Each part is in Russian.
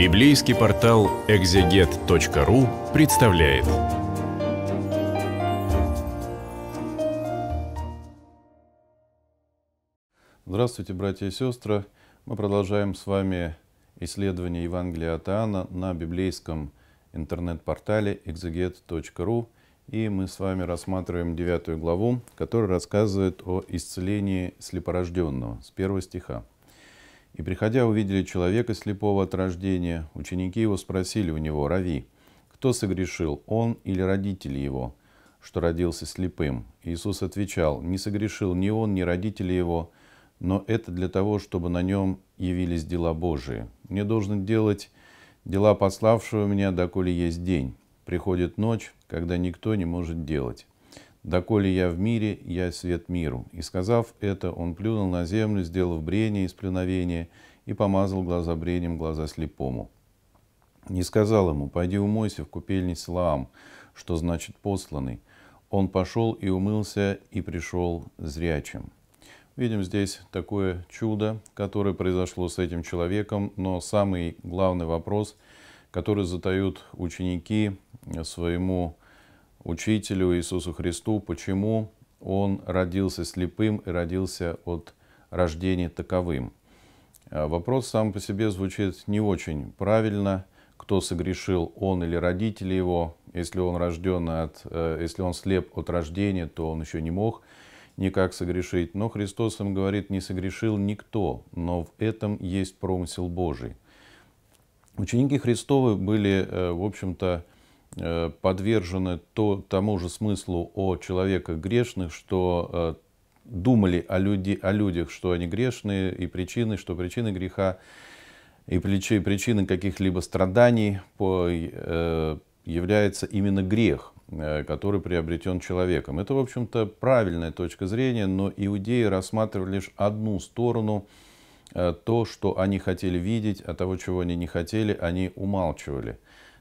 Библейский портал экзегет.ру представляет. Здравствуйте, братья и сестры. Мы продолжаем с вами исследование Евангелия от Иоанна на библейском интернет-портале exeget.ru. И мы с вами рассматриваем девятую главу, которая рассказывает о исцелении слепорожденного с первого стиха. И приходя, увидели человека слепого от рождения. Ученики его спросили у него, «Рави, кто согрешил, он или родители его, что родился слепым?» Иисус отвечал, «Не согрешил ни он, ни родители его, но это для того, чтобы на нем явились дела Божии. Мне должен делать дела пославшего меня, доколе есть день. Приходит ночь, когда никто не может делать». «Доколе я в мире, я свет миру». И сказав это, он плюнул на землю, сделав брение из плюновения, и помазал глаза брением глаза слепому. Не сказал ему, «Пойди умойся в купельне Силаам», что значит «посланный». Он пошел и умылся, и пришел зрячим. Видим здесь такое чудо, которое произошло с этим человеком, но самый главный вопрос, который затают ученики своему учителю Иисусу Христу, почему он родился слепым и родился от рождения таковым. Э, вопрос сам по себе звучит не очень правильно, кто согрешил, он или родители его. Если он, рожден от, э, если он слеп от рождения, то он еще не мог никак согрешить. Но Христос им говорит, не согрешил никто, но в этом есть промысел Божий. Ученики Христовы были, э, в общем-то, Э, подвержены то, тому же смыслу о человеках грешных, что э, думали о, люди, о людях, что они грешные, и причины, что причины греха, и причины каких-либо страданий по, э, является именно грех, который приобретен человеком. Это, в общем-то, правильная точка зрения, но иудеи рассматривали лишь одну сторону то, что они хотели видеть, а того, чего они не хотели, они умалчивали.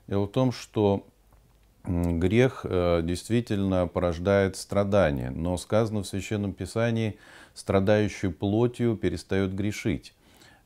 Дело в том, что грех э, действительно порождает страдания, но сказано в Священном Писании, страдающий плотью перестает грешить.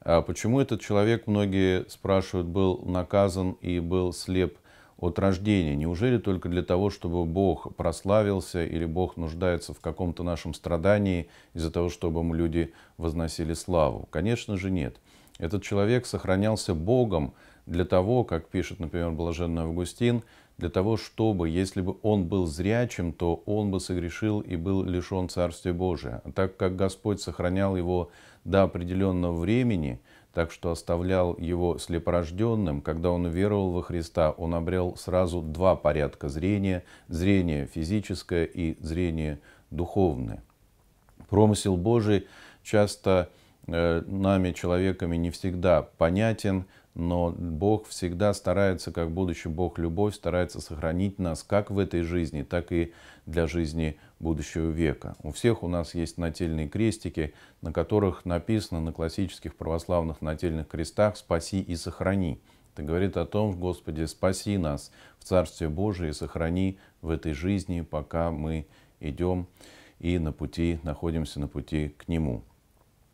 А почему этот человек, многие спрашивают, был наказан и был слеп от рождения? Неужели только для того, чтобы Бог прославился или Бог нуждается в каком-то нашем страдании из-за того, чтобы мы люди возносили славу? Конечно же нет. Этот человек сохранялся Богом для того, как пишет, например, блаженный Августин, для того, чтобы, если бы он был зрячим, то он бы согрешил и был лишен Царствия Божия. А так как Господь сохранял его до определенного времени, так что оставлял его слепорожденным, когда он веровал во Христа, он обрел сразу два порядка зрения, зрение физическое и зрение духовное. Промысел Божий часто Э, нами, человеками, не всегда понятен, но Бог всегда старается, как будущий Бог любовь, старается сохранить нас как в этой жизни, так и для жизни будущего века. У всех у нас есть нательные крестики, на которых написано на классических православных нательных крестах «Спаси и сохрани». Это говорит о том, Господи, спаси нас в Царстве Божие и сохрани в этой жизни, пока мы идем и на пути, находимся на пути к Нему.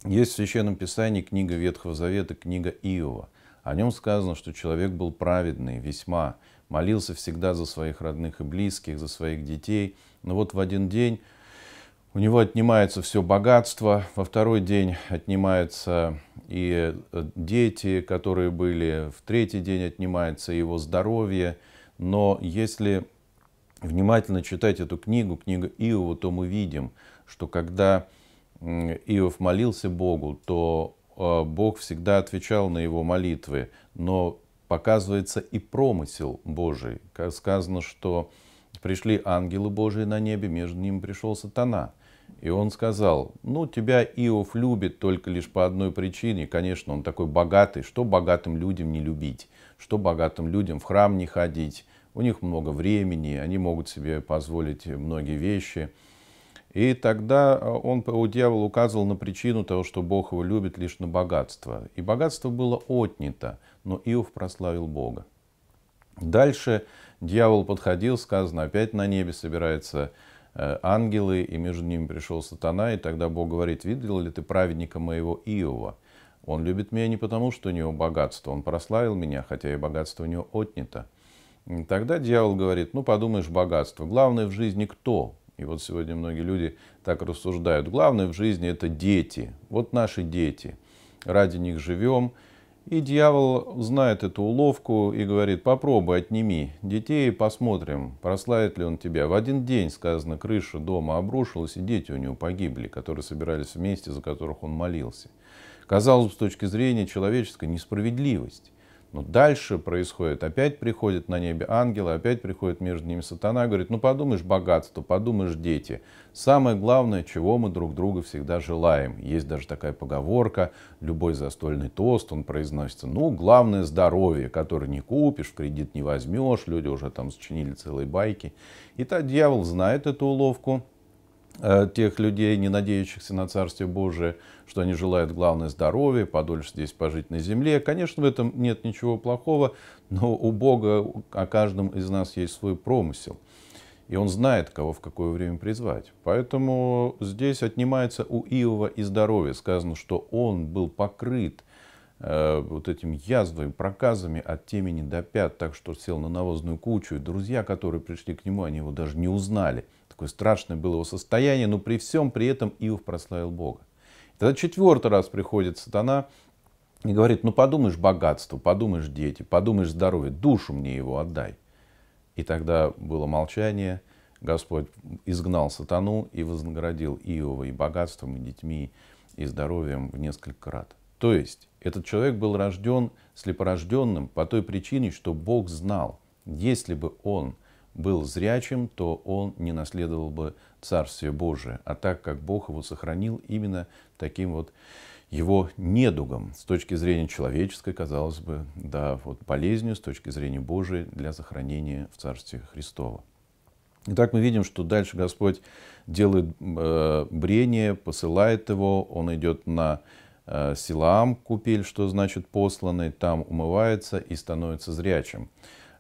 Есть в Священном Писании книга Ветхого Завета, книга Иова. О нем сказано, что человек был праведный весьма, молился всегда за своих родных и близких, за своих детей. Но вот в один день у него отнимается все богатство, во второй день отнимаются и э, дети, которые были, в третий день отнимается его здоровье. Но если внимательно читать эту книгу, книгу Иова, то мы видим, что когда Иов молился Богу, то э, Бог всегда отвечал на его молитвы, но показывается и промысел Божий. Как сказано, что пришли ангелы Божии на небе, между ним пришел сатана. И он сказал, ну тебя Иов любит только лишь по одной причине. Конечно, он такой богатый, что богатым людям не любить, что богатым людям в храм не ходить. У них много времени, они могут себе позволить многие вещи. И тогда э, он, у дьявола указывал на причину того, что Бог его любит лишь на богатство. И богатство было отнято, но Иов прославил Бога. Дальше дьявол подходил, сказано, опять на небе собираются э, ангелы, и между ними пришел сатана, и тогда Бог говорит, видел ли ты праведника моего Иова? Он любит меня не потому, что у него богатство, он прославил меня, хотя и богатство у него отнято. тогда дьявол говорит, ну подумаешь, богатство. Главное в жизни кто? И вот сегодня многие люди так рассуждают. Главное в жизни это дети. Вот наши дети. Ради них живем. И дьявол знает эту уловку и говорит, попробуй, отними детей, посмотрим, прославит ли он тебя. В один день, сказано, крыша дома обрушилась, и дети у него погибли, которые собирались вместе, за которых он молился. Казалось бы, с точки зрения человеческой, несправедливость. Но ну, дальше происходит, опять приходит на небе ангелы, опять приходит между ними сатана, говорит, ну подумаешь богатство, подумаешь дети. Самое главное, чего мы друг друга всегда желаем. Есть даже такая поговорка, любой застольный тост, он произносится, ну главное здоровье, которое не купишь, в кредит не возьмешь, люди уже там сочинили целые байки. И то дьявол знает эту уловку, Э, тех людей, не надеющихся на Царствие Божие, что они желают, главное, здоровья, подольше здесь пожить на земле. Конечно, в этом нет ничего плохого, но у Бога о каждом из нас есть свой промысел. И он знает, кого в какое время призвать. Поэтому здесь отнимается у Иова и здоровье. Сказано, что он был покрыт Э, вот этим язвами, проказами от темени до пят, так что сел на навозную кучу. И друзья, которые пришли к нему, они его даже не узнали. Такое страшное было его состояние, но при всем при этом Иов прославил Бога. тогда четвертый раз приходит сатана и говорит, ну подумаешь богатство, подумаешь дети, подумаешь здоровье, душу мне его отдай. И тогда было молчание, Господь изгнал сатану и вознаградил Иова и богатством, и детьми, и здоровьем в несколько раз. То есть этот человек был рожден слепорожденным по той причине, что Бог знал, если бы он был зрячим, то он не наследовал бы Царствие Божие. А так как Бог его сохранил именно таким вот его недугом с точки зрения человеческой, казалось бы, да, вот болезнью с точки зрения Божией для сохранения в Царстве Христова. Итак, мы видим, что дальше Господь делает э, брение, посылает его, он идет на Э, Силаам купиль, что значит посланный, там умывается и становится зрячим.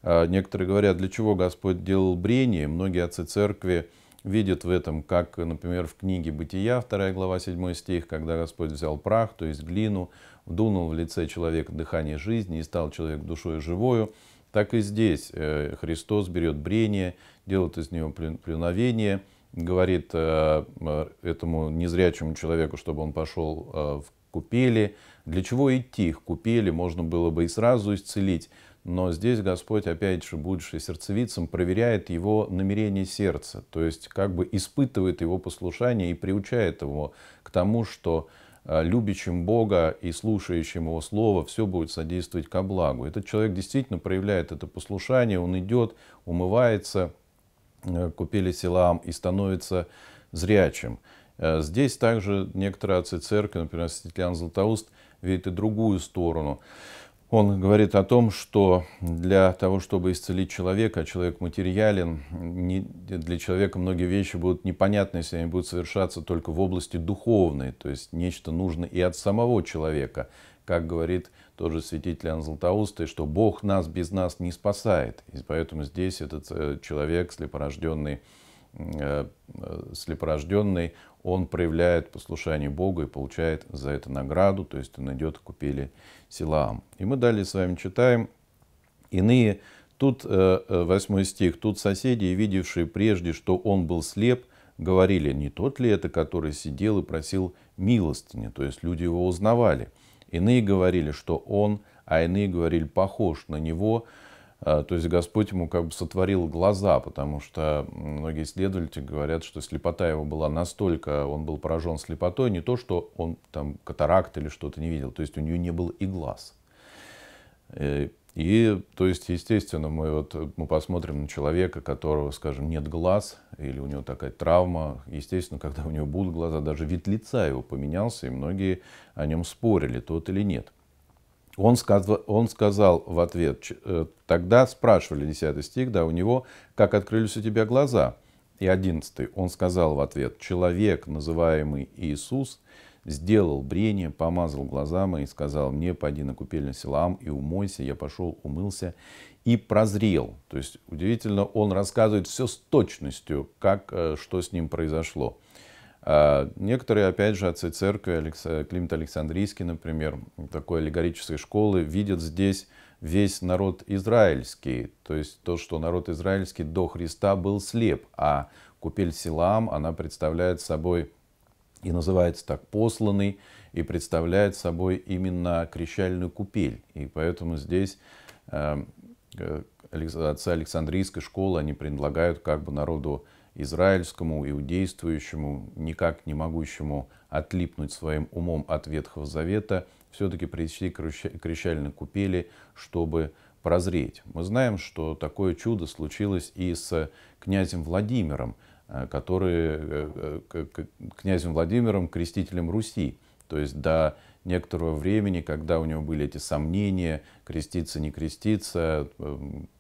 Э, некоторые говорят, для чего Господь делал брение. Многие отцы церкви видят в этом, как, например, в книге «Бытия», 2 глава, 7 стих, когда Господь взял прах, то есть глину, вдунул в лице человека дыхание жизни и стал человек душой живою, так и здесь э, Христос берет брение, делает из него плюновение, говорит этому незрячему человеку, чтобы он пошел в купили. Для чего идти? Их купили, можно было бы и сразу исцелить. Но здесь Господь, опять же, будучи сердцевицем, проверяет его намерение сердца, то есть как бы испытывает его послушание и приучает его к тому, что э, любящим Бога и слушающим Его Слово, все будет содействовать ко благу. Этот человек действительно проявляет это послушание, он идет, умывается, э, купили селам и становится зрячим. Э, здесь также некоторые отцы церкви, например, Светлан Златоуст, видят и другую сторону. Он говорит о том, что для того, чтобы исцелить человека, а человек материален, не, для человека многие вещи будут непонятны, если они будут совершаться только в области духовной, то есть нечто нужно и от самого человека, как говорит тот же святитель Иоанн Златоустый, что Бог нас без нас не спасает. И поэтому здесь этот э, человек, слепорожденный, э, слепорожденный, он проявляет послушание Богу и получает за это награду, то есть он идет к купели Силаам. И мы далее с вами читаем «Иные». Тут, э, э, восьмой стих, «Тут соседи, видевшие прежде, что он был слеп, говорили, не тот ли это, который сидел и просил милостыни?» То есть люди его узнавали. Иные говорили, что он, а иные говорили, похож на него, а, то есть Господь ему как бы сотворил глаза, потому что многие исследователи говорят, что слепота его была настолько, он был поражен слепотой, не то, что он там катаракт или что-то не видел, то есть у него не было и глаз. Э, и, то есть, естественно, мы, вот, мы посмотрим на человека, которого, скажем, нет глаз, или у него такая травма. Естественно, когда у него будут глаза, даже вид лица его поменялся, и многие о нем спорили, тот или нет. Он сказал, он сказал в ответ, э, тогда спрашивали 10 стих, да, у него, как открылись у тебя глаза. И 11 он сказал в ответ, человек, называемый Иисус, сделал брение, помазал глаза мои, сказал мне, пойди на купельный селам и умойся. Я пошел, умылся и прозрел. То есть, удивительно, он рассказывает все с точностью, как, э, что с ним произошло. А некоторые, опять же, отцы церкви, Алекс... Александрийский, например, такой аллегорической школы, видят здесь весь народ израильский. То есть то, что народ израильский до Христа был слеп, а купель Силам, она представляет собой и называется так «посланный», и представляет собой именно крещальную купель. И поэтому здесь э, э, отцы Александрийской школы, они предлагают как бы народу израильскому, иудействующему, никак не могущему отлипнуть своим умом от Ветхого Завета, все-таки прийти к крещальной купели, чтобы прозреть. Мы знаем, что такое чудо случилось и с князем Владимиром, э, который, э, князем Владимиром, крестителем Руси. То есть до некоторого времени, когда у него были эти сомнения, креститься, не креститься, э,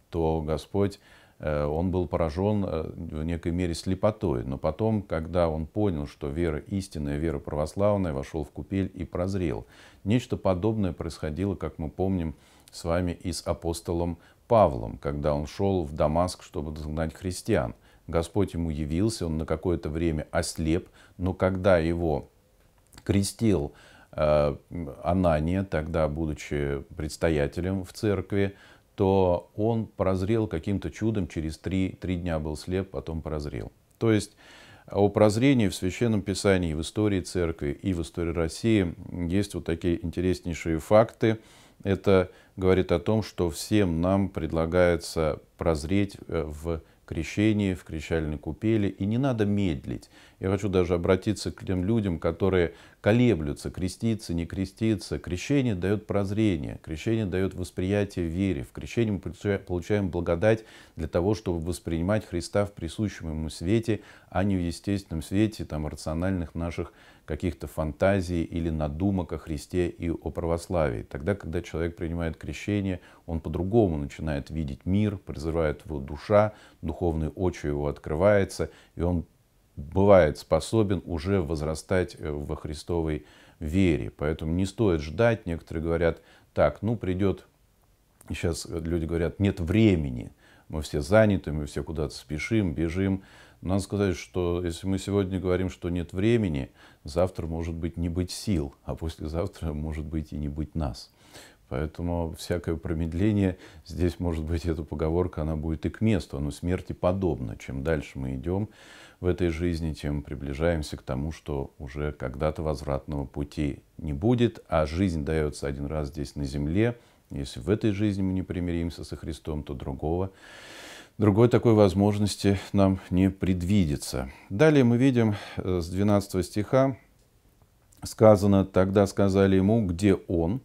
то Господь Э, он был поражен э, в некой мере слепотой. Но потом, когда он понял, что вера истинная, вера православная, вошел в купель и прозрел. Нечто подобное происходило, как мы помним, с вами и с апостолом Павлом, когда он шел в Дамаск, чтобы догнать христиан. Господь ему явился, он на какое-то время ослеп, но когда его крестил э, Анания, тогда будучи предстоятелем в церкви, то он прозрел каким-то чудом, через три, три дня был слеп, потом прозрел. То есть а о прозрении в Священном Писании, в истории Церкви и в истории России есть вот такие интереснейшие факты. Это говорит о том, что всем нам предлагается прозреть э, в крещении, в крещальной купели, и не надо медлить. Я хочу даже обратиться к тем людям, которые колеблются, креститься, не креститься. Крещение дает прозрение, крещение дает восприятие вере. В крещении мы получаем благодать для того, чтобы воспринимать Христа в присущем ему свете, а не в естественном свете там, рациональных наших каких-то фантазий или надумок о Христе и о православии. Тогда, когда человек принимает крещение, он по-другому начинает видеть мир, призывает его душа, духовный очи его открывается, и он бывает способен уже возрастать э, во Христовой вере. Поэтому не стоит ждать. Некоторые говорят, так, ну придет, сейчас люди говорят, нет времени. Мы все заняты, мы все куда-то спешим, бежим. надо сказать, что если мы сегодня говорим, что нет времени, завтра может быть не быть сил, а послезавтра может быть и не быть нас. Поэтому всякое промедление, здесь, может быть, эта поговорка, она будет и к месту, но смерти подобно. Чем дальше мы идем, в этой жизни, тем приближаемся к тому, что уже когда-то возвратного пути не будет, а жизнь дается один раз здесь на земле. Если в этой жизни мы не примиримся со Христом, то другого другой такой возможности нам не предвидится. Далее мы видим э, с 12 стиха сказано, тогда сказали ему, где он,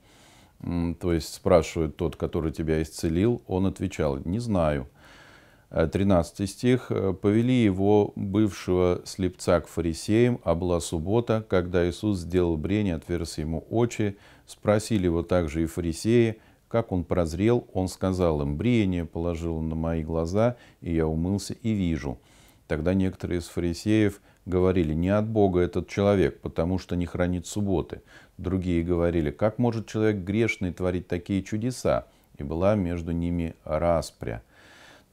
то есть спрашивает тот, который тебя исцелил, он отвечал, не знаю. 13 стих, «Э, «Повели его бывшего слепца к фарисеям, а была суббота, когда Иисус сделал брень, отверз ему очи, спросили его также и фарисеи, как он прозрел, он сказал им, брение положил на мои глаза, и я умылся и вижу». Тогда некоторые из фарисеев говорили, не от Бога этот человек, потому что не хранит субботы. Другие говорили, как может человек грешный творить такие чудеса? И была между ними распря –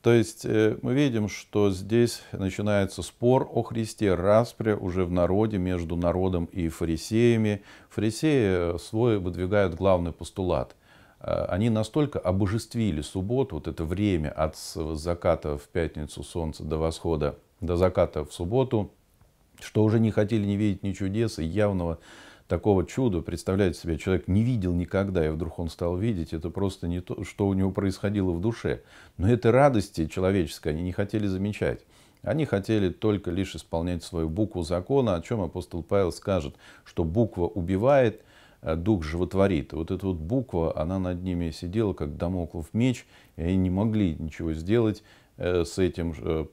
то есть э, мы видим, что здесь начинается спор о Христе, распря уже в народе между народом и фарисеями. Фарисеи э, свой выдвигают главный постулат. Э, они настолько обожествили субботу, вот это время от заката в пятницу солнца до восхода, до заката в субботу, что уже не хотели не видеть ни чудес и явного такого чуда, представляете себе, человек не видел никогда, и вдруг он стал видеть, это просто не то, что у него происходило в душе. Но этой радости человеческой они не хотели замечать. Они хотели только лишь исполнять свою букву закона, о чем апостол Павел скажет, что буква убивает, а дух животворит. Вот эта вот буква, она над ними сидела, как домоклов меч, и они не могли ничего сделать, Э, с этим, э,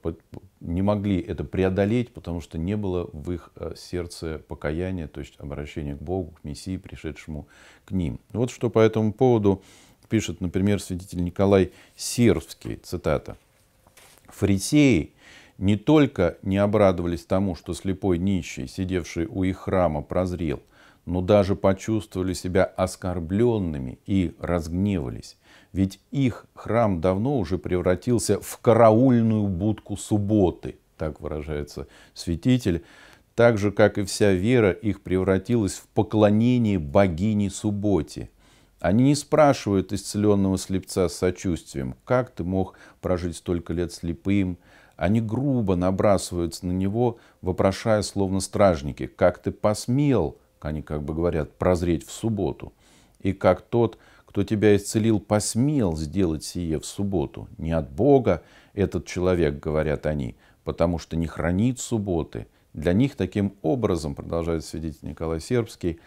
не могли это преодолеть, потому что не было в их э, сердце покаяния, то есть обращения к Богу, к Мессии, пришедшему к ним. Вот что по этому поводу пишет, например, свидетель Николай Сербский, цитата. «Фарисеи не только не обрадовались тому, что слепой нищий, сидевший у их храма, прозрел – но даже почувствовали себя оскорбленными и разгневались. Ведь их храм давно уже превратился в караульную будку субботы, так выражается святитель, так же, как и вся вера их превратилась в поклонение богине субботе. Они не спрашивают исцеленного слепца с сочувствием, как ты мог прожить столько лет слепым, они грубо набрасываются на него, вопрошая словно стражники, как ты посмел они как бы говорят, прозреть в субботу. И как тот, кто тебя исцелил, посмел сделать сие в субботу. Не от Бога этот человек, говорят они, потому что не хранит субботы. Для них таким образом, продолжает свидетель Николай Сербский,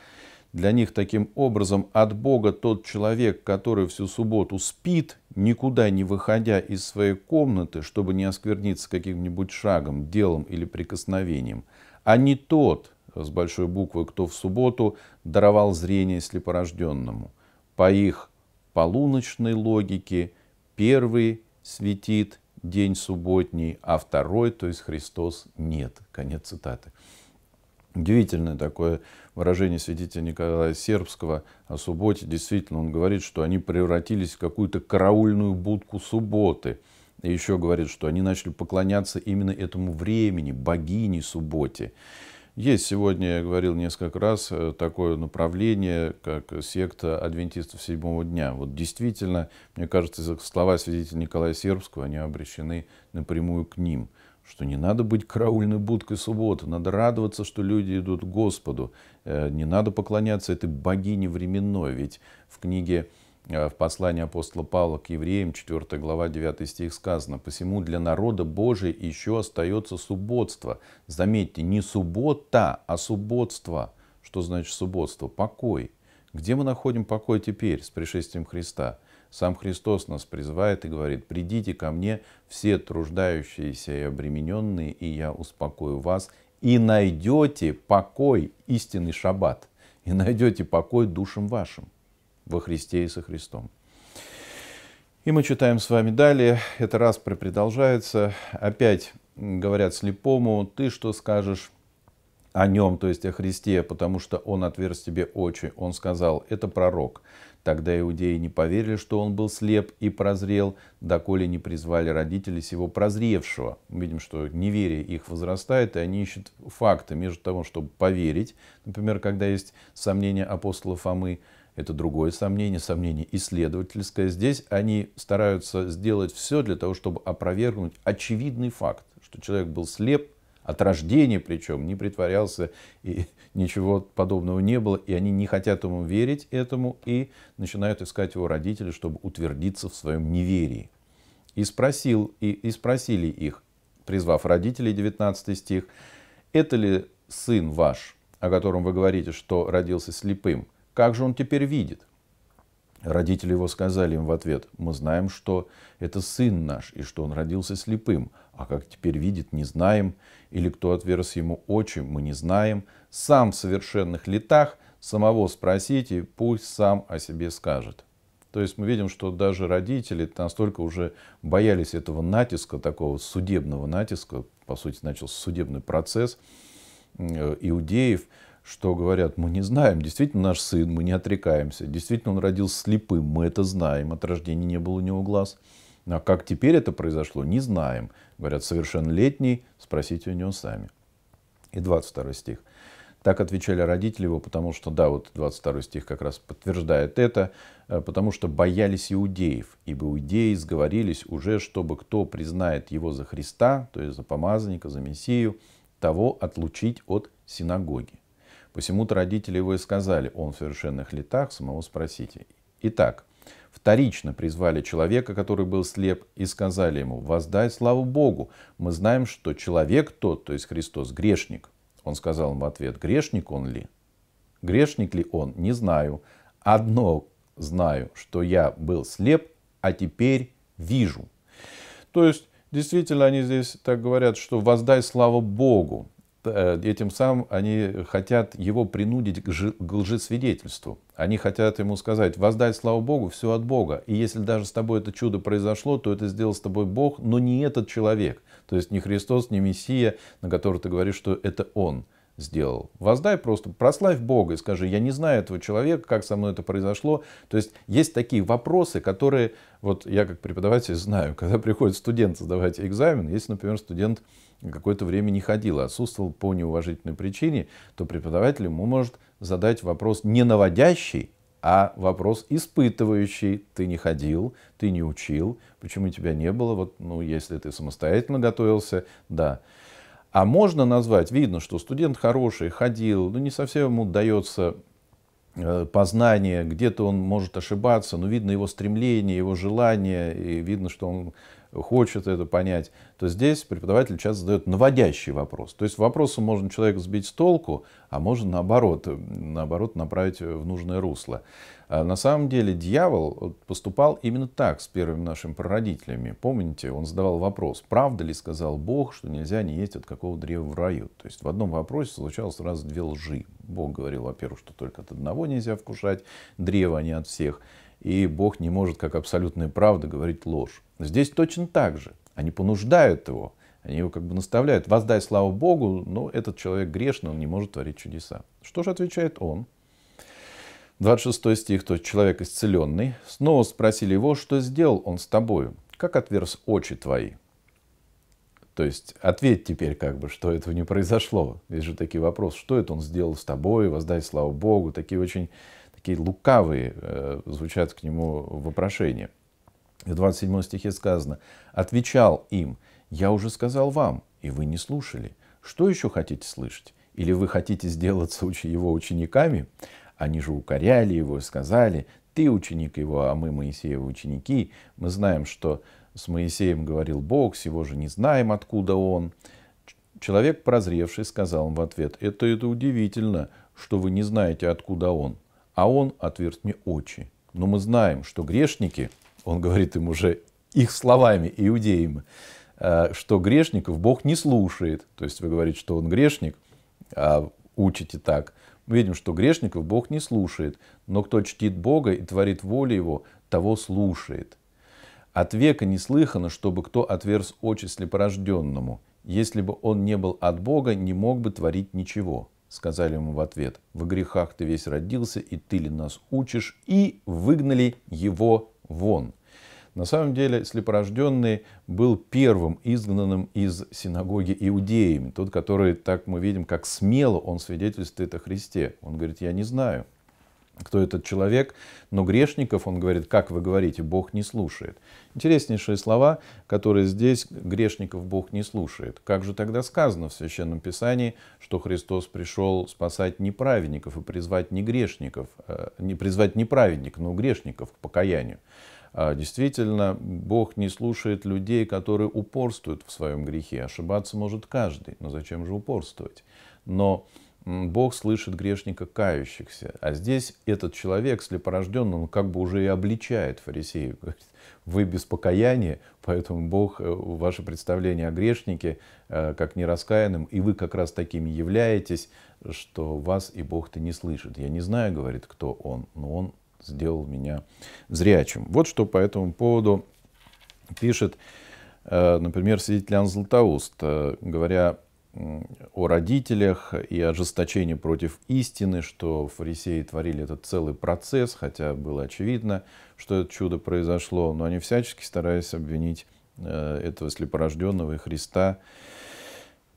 для них таким образом от Бога тот человек, который всю субботу спит, никуда не выходя из своей комнаты, чтобы не оскверниться каким-нибудь шагом, делом или прикосновением, а не тот, с большой буквы «Кто в субботу» даровал зрение слепорожденному. По их полуночной логике первый светит день субботний, а второй, то есть Христос, нет. Конец цитаты. Удивительное такое выражение свидетеля Николая Сербского о субботе. Действительно, он говорит, что они превратились в какую-то караульную будку субботы. И еще говорит, что они начали поклоняться именно этому времени, богине субботе. Есть сегодня, я говорил несколько раз, э, такое направление, как секта адвентистов седьмого дня. Вот действительно, мне кажется, слова свидетеля Николая Сербского, они обращены напрямую к ним что не надо быть караульной будкой субботы, надо радоваться, что люди идут к Господу, э, не надо поклоняться этой богине временной, ведь в книге Э, в послании апостола Павла к евреям, 4 глава, 9 стих сказано, «Посему для народа Божия еще остается субботство». Заметьте, не суббота, а субботство. Что значит субботство? Покой. Где мы находим покой теперь с пришествием Христа? Сам Христос нас призывает и говорит, «Придите ко мне все труждающиеся и обремененные, и я успокою вас, и найдете покой, истинный шаббат, и найдете покой душам вашим» во Христе и со Христом. И мы читаем с вами далее, это распри продолжается, опять говорят слепому, ты что скажешь о нем, то есть о Христе, потому что он отверз тебе очи, он сказал, это пророк. Тогда иудеи не поверили, что он был слеп и прозрел, доколе не призвали родителей сего прозревшего. Мы видим, что неверие их возрастает, и они ищут факты между тем, чтобы поверить, например, когда есть сомнения апостола Фомы, это другое сомнение, сомнение исследовательское. Здесь они стараются сделать все для того, чтобы опровергнуть очевидный факт, что человек был слеп, от рождения причем, не притворялся, и ничего подобного не было, и они не хотят ему верить этому, и начинают искать его родителей, чтобы утвердиться в своем неверии. И, спросил, и, и спросили их, призвав родителей, 19 стих, «Это ли сын ваш, о котором вы говорите, что родился слепым?» Как же он теперь видит? Родители его сказали им в ответ, мы знаем, что это сын наш, и что он родился слепым, а как теперь видит, не знаем, или кто отверз ему очи, мы не знаем. Сам в совершенных летах, самого спросите, пусть сам о себе скажет. То есть мы видим, что даже родители настолько уже боялись этого натиска, такого судебного натиска, по сути, начался судебный процесс э, иудеев, что говорят, мы не знаем, действительно наш сын, мы не отрекаемся, действительно он родился слепым, мы это знаем, от рождения не было у него глаз. А как теперь это произошло, не знаем. Говорят, совершеннолетний, спросите у него сами. И 22 стих. Так отвечали родители его, потому что, да, вот 22 стих как раз подтверждает это, э, потому что боялись иудеев, ибо иудеи сговорились уже, чтобы кто признает его за Христа, то есть за помазанника, за Мессию, того отлучить от синагоги. Посему-то родители его и сказали, он в совершенных летах, самого спросите. Итак, вторично призвали человека, который был слеп, и сказали ему, воздай славу Богу, мы знаем, что человек тот, то есть Христос, грешник. Он сказал им в ответ, грешник он ли? Грешник ли он? Не знаю. Одно знаю, что я был слеп, а теперь вижу. То есть, действительно, они здесь так говорят, что воздай славу Богу. Э, и тем самым они хотят его принудить к лжесвидетельству. Они хотят ему сказать, воздать слава Богу, все от Бога. И если даже с тобой это чудо произошло, то это сделал с тобой Бог, но не этот человек. То есть не Христос, не Мессия, на которого ты говоришь, что это Он сделал. Воздай просто, прославь Бога и скажи, я не знаю этого человека, как со мной это произошло. То есть есть такие вопросы, которые, вот я как преподаватель знаю, когда приходит студент сдавать экзамен, если, например, студент какое-то время не ходил, а отсутствовал по неуважительной причине, то преподаватель ему может задать вопрос не наводящий, а вопрос испытывающий. Ты не ходил, ты не учил, почему тебя не было, вот, ну, если ты самостоятельно готовился, да. А можно назвать, видно, что студент хороший, ходил, но ну, не совсем ему дается э, познание, где-то он может ошибаться, но видно его стремление, его желание, и видно, что он хочет это понять, то здесь преподаватель часто задает наводящий вопрос. То есть вопросом можно человека сбить с толку, а можно наоборот, э, наоборот направить в нужное русло. А на самом деле дьявол поступал именно так с первыми нашими прародителями. Помните, он задавал вопрос, правда ли сказал Бог, что нельзя не есть от какого древа в раю. То есть в одном вопросе случалось сразу две лжи. Бог говорил, во-первых, что только от одного нельзя вкушать древо, а не от всех. И Бог не может, как абсолютная правда, говорить ложь. Здесь точно так же. Они понуждают его. Они его как бы наставляют. Воздай славу Богу, но этот человек грешный, он не может творить чудеса. Что же отвечает он? 26 стих, то есть человек исцеленный, снова спросили его, что сделал он с тобою, как отверз очи твои. То есть ответь теперь, как бы, что этого не произошло. Есть же такие вопросы, что это он сделал с тобой, воздай славу Богу. Такие очень такие лукавые э, звучат к нему вопрошения. В 27 стихе сказано, «Отвечал им, я уже сказал вам, и вы не слушали. Что еще хотите слышать? Или вы хотите сделаться его учениками? Они же укоряли его, и сказали, ты ученик его, а мы Моисеева ученики. Мы знаем, что с Моисеем говорил Бог, всего же не знаем, откуда он. Человек, прозревший, сказал им в ответ, это, это удивительно, что вы не знаете, откуда он. А он отверст мне очи. Но мы знаем, что грешники, он говорит им уже их словами, иудеям, э, что грешников Бог не слушает. То есть вы говорите, что он грешник, а учите так – мы видим, что грешников Бог не слушает, но кто чтит Бога и творит волю Его, того слушает. От века не слыхано, чтобы кто отверз очи слепорожденному. Если бы он не был от Бога, не мог бы творить ничего. Сказали ему в ответ, в грехах ты весь родился, и ты ли нас учишь? И выгнали его вон. На самом деле слепорожденный был первым изгнанным из синагоги иудеями, тот, который, так мы видим, как смело он свидетельствует о Христе. Он говорит, я не знаю, кто этот человек, но грешников, он говорит, как вы говорите, Бог не слушает. Интереснейшие слова, которые здесь грешников Бог не слушает. Как же тогда сказано в Священном Писании, что Христос пришел спасать неправедников и призвать не грешников, э, не призвать не праведников, но грешников к покаянию? А действительно, Бог не слушает людей, которые упорствуют в своем грехе. Ошибаться может каждый, но зачем же упорствовать? Но Бог слышит грешника кающихся. А здесь этот человек слепорожденный, он как бы уже и обличает фарисеев. Говорит, вы без покаяния, поэтому Бог, э, ваше представление о грешнике, э, как нераскаянным, и вы как раз такими являетесь, что вас и Бог-то не слышит. Я не знаю, говорит, кто он, но он сделал меня зрячим. Вот что по этому поводу пишет, э, например, свидетель Иоанн говоря о родителях и о жесточении против истины, что фарисеи творили этот целый процесс, хотя было очевидно, что это чудо произошло, но они всячески старались обвинить э, этого слепорожденного и Христа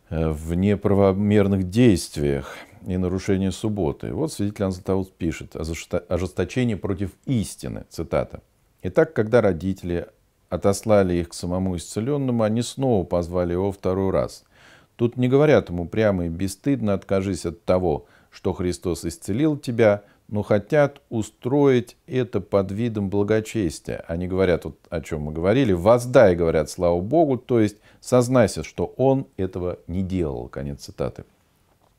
э, в неправомерных действиях и нарушении субботы. Вот свидетель Анзлатаус пишет о жесточении против истины, цитата. «Итак, когда родители отослали их к самому исцеленному, они снова позвали его второй раз – Тут не говорят ему прямо и бесстыдно откажись от того, что Христос исцелил тебя, но хотят устроить это под видом благочестия. Они говорят, вот о чем мы говорили, воздай, говорят, слава Богу, то есть сознайся, что он этого не делал. Конец цитаты.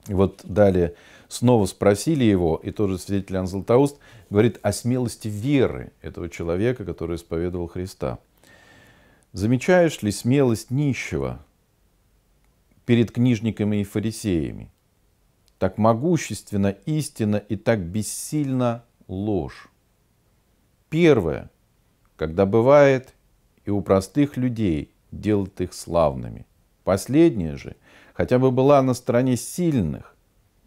И вот далее снова спросили его, и тоже свидетель Иоанн Златоуст говорит о смелости веры этого человека, который исповедовал Христа. «Замечаешь ли смелость нищего, перед книжниками и фарисеями. Так могущественно истина и так бессильно ложь. Первое, когда бывает и у простых людей делает их славными. Последнее же, хотя бы была на стороне сильных,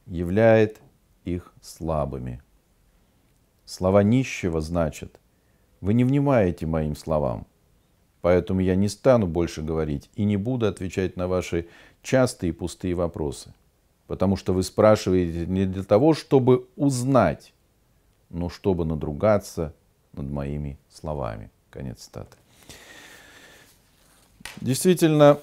являет их слабыми. Слова нищего значат, вы не внимаете моим словам, поэтому я не стану больше говорить и не буду отвечать на ваши частые пустые вопросы. Потому что вы спрашиваете не для того, чтобы узнать, но чтобы надругаться над моими словами. Конец цитаты. Действительно,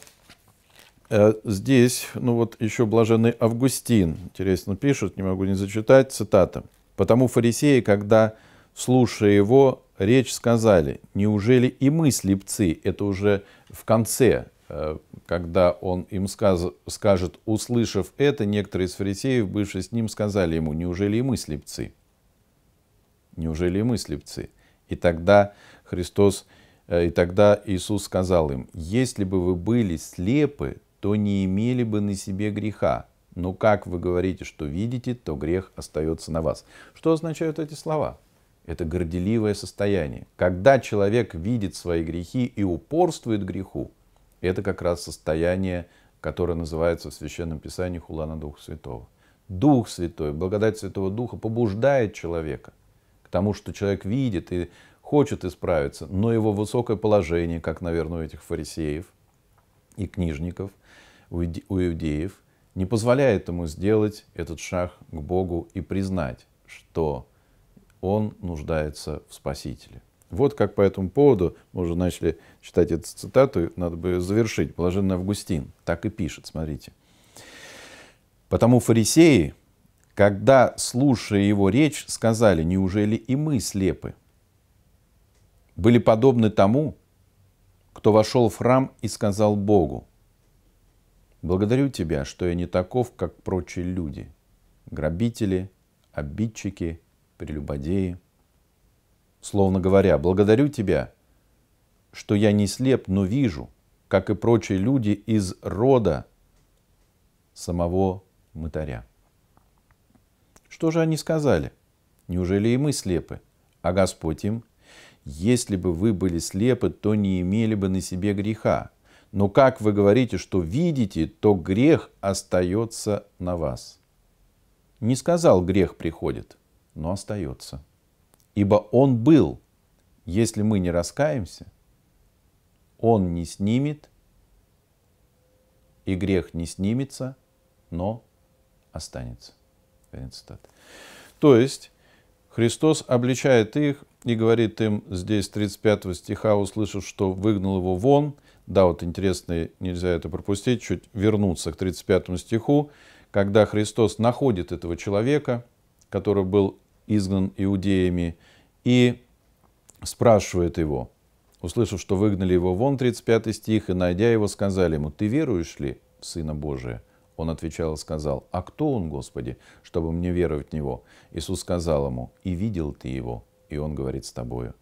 э, здесь, ну вот еще блаженный Августин, интересно пишет, не могу не зачитать, цитата. «Потому фарисеи, когда, слушая его, речь сказали, неужели и мы слепцы?» Это уже в конце Э, когда он им сказ, скажет, услышав это, некоторые из фарисеев, бывшие с ним, сказали ему, неужели и мы слепцы? Неужели и мы слепцы? И тогда Христос, э, и тогда Иисус сказал им, если бы вы были слепы, то не имели бы на себе греха. Но как вы говорите, что видите, то грех остается на вас. Что означают эти слова? Это горделивое состояние. Когда человек видит свои грехи и упорствует греху – это как раз состояние, которое называется в Священном Писании Хулана Духа Святого. Дух Святой, благодать Святого Духа побуждает человека к тому, что человек видит и хочет исправиться, но его высокое положение, как, наверное, у этих фарисеев и книжников, у иудеев, не позволяет ему сделать этот шаг к Богу и признать, что он нуждается в Спасителе. Вот как по этому поводу, мы уже начали читать эту цитату, надо бы ее завершить. Блаженный Августин так и пишет, смотрите. «Потому фарисеи, когда, слушая его речь, сказали, неужели и мы слепы? Были подобны тому, кто вошел в храм и сказал Богу, «Благодарю Тебя, что я не таков, как прочие люди, грабители, обидчики, прелюбодеи» словно говоря, «Благодарю тебя, что я не слеп, но вижу, как и прочие люди из рода самого мытаря». Что же они сказали? Неужели и мы слепы? А Господь им, «Если бы вы были слепы, то не имели бы на себе греха. Но как вы говорите, что видите, то грех остается на вас». Не сказал, грех приходит, но остается ибо Он был. Если мы не раскаемся, Он не снимет, и грех не снимется, но останется. Конец цитаты. То есть Христос обличает их и говорит им здесь 35 стиха, услышав, что выгнал его вон. Да, вот интересно, нельзя это пропустить, чуть вернуться к 35 стиху, когда Христос находит этого человека, который был изгнан иудеями, и спрашивает его, услышав, что выгнали его вон, 35 стих, и найдя его, сказали ему, «Ты веруешь ли в Сына Божия?» Он отвечал и сказал, «А кто он, Господи, чтобы мне веровать в Него?» Иисус сказал ему, «И видел ты его, и он говорит с тобою».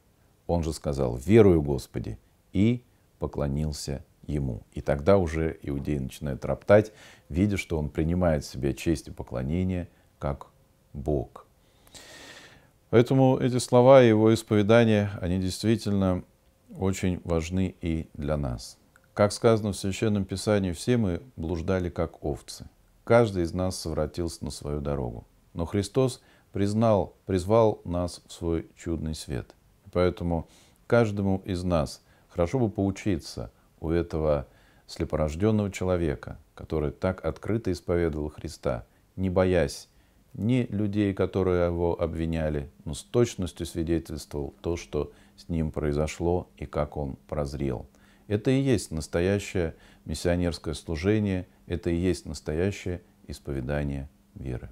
Он же сказал, «Верую, Господи», и поклонился ему. И тогда уже иудеи начинают роптать, видя, что он принимает в себе честь и поклонение как Бог. Поэтому эти слова и его исповедания, они действительно очень важны и для нас. Как сказано в Священном Писании, все мы блуждали как овцы. Каждый из нас совратился на свою дорогу. Но Христос признал, призвал нас в свой чудный свет. Поэтому каждому из нас хорошо бы поучиться у этого слепорожденного человека, который так открыто исповедовал Христа, не боясь ни людей, которые его обвиняли, но с точностью свидетельствовал то, что с ним произошло и как он прозрел. Это и есть настоящее миссионерское служение, это и есть настоящее исповедание веры.